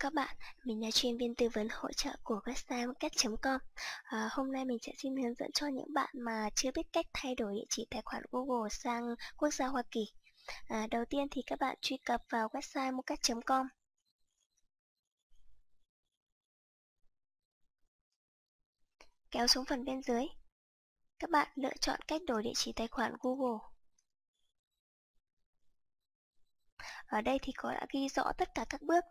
các bạn, mình là chuyên viên tư vấn hỗ trợ của website market.com à, Hôm nay mình sẽ xin hướng dẫn cho những bạn mà chưa biết cách thay đổi địa chỉ tài khoản Google sang quốc gia Hoa Kỳ à, Đầu tiên thì các bạn truy cập vào website market.com Kéo xuống phần bên dưới Các bạn lựa chọn cách đổi địa chỉ tài khoản Google Ở đây thì có đã ghi rõ tất cả các bước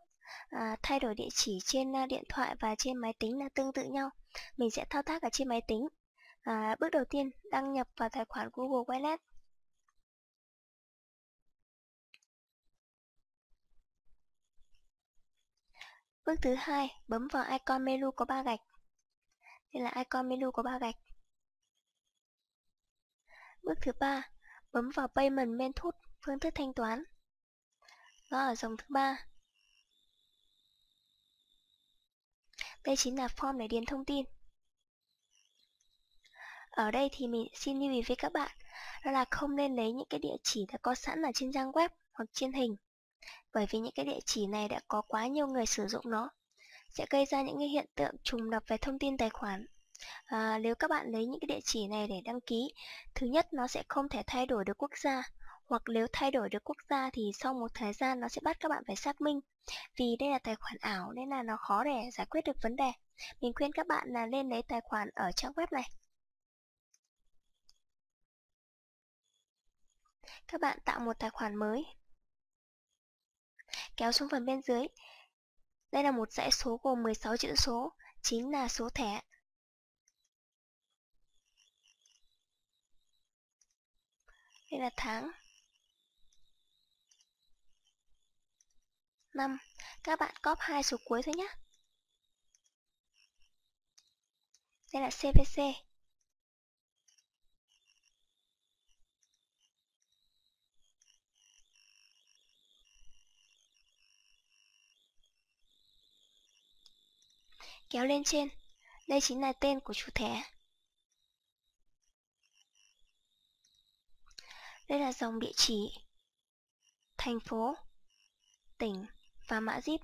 à, thay đổi địa chỉ trên à, điện thoại và trên máy tính là tương tự nhau. Mình sẽ thao tác ở trên máy tính. À, bước đầu tiên, đăng nhập vào tài khoản Google Wallet. Bước thứ hai, bấm vào icon menu có ba gạch. Đây là icon menu có ba gạch. Bước thứ ba, bấm vào Payment Method, phương thức thanh toán. Nó ở dòng thứ ba. Đây chính là form để điền thông tin. Ở đây thì mình xin lưu ý với các bạn, đó là không nên lấy những cái địa chỉ đã có sẵn ở trên trang web hoặc trên hình. Bởi vì những cái địa chỉ này đã có quá nhiều người sử dụng nó, sẽ gây ra những cái hiện tượng trùng lập về thông tin tài khoản. À, nếu các bạn lấy những cái địa chỉ này để đăng ký, thứ nhất nó sẽ không thể thay đổi được quốc gia, hoặc nếu thay đổi được quốc gia thì sau một thời gian nó sẽ bắt các bạn phải xác minh. Vì đây là tài khoản ảo nên là nó khó để giải quyết được vấn đề. Mình khuyên các bạn là nên lấy tài khoản ở trang web này. Các bạn tạo một tài khoản mới. Kéo xuống phần bên dưới. Đây là một dãy số gồm 16 chữ số, chính là số thẻ. Đây là tháng. 5. Các bạn cóp hai số cuối thôi nhé. Đây là CVC. Kéo lên trên. Đây chính là tên của chủ thẻ. Đây là dòng địa chỉ, thành phố, tỉnh và mã zip.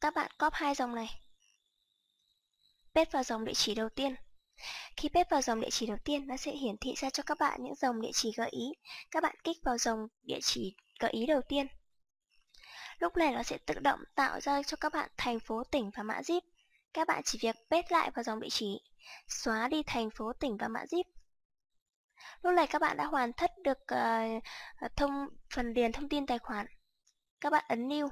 Các bạn copy hai dòng này. Paste vào dòng địa chỉ đầu tiên. Khi paste vào dòng địa chỉ đầu tiên, nó sẽ hiển thị ra cho các bạn những dòng địa chỉ gợi ý. Các bạn kích vào dòng địa chỉ gợi ý đầu tiên. Lúc này nó sẽ tự động tạo ra cho các bạn thành phố, tỉnh và mã zip. Các bạn chỉ việc paste lại vào dòng địa chỉ, xóa đi thành phố, tỉnh và mã zip. Lúc này các bạn đã hoàn tất được uh, thông phần điền thông tin tài khoản các bạn ấn new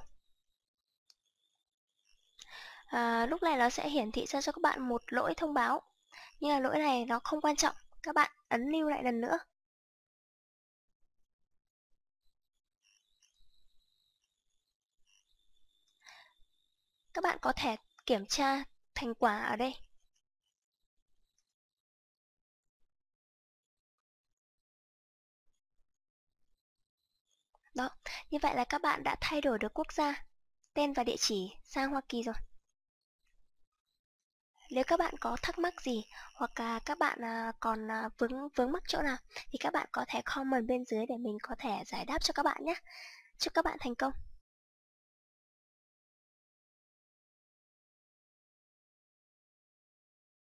à, lúc này nó sẽ hiển thị ra cho các bạn một lỗi thông báo nhưng là lỗi này nó không quan trọng các bạn ấn lưu lại lần nữa các bạn có thể kiểm tra thành quả ở đây Đó, như vậy là các bạn đã thay đổi được quốc gia, tên và địa chỉ sang Hoa Kỳ rồi. Nếu các bạn có thắc mắc gì hoặc là các bạn à, còn à, vướng vướng mắc chỗ nào thì các bạn có thể comment bên dưới để mình có thể giải đáp cho các bạn nhé. Chúc các bạn thành công!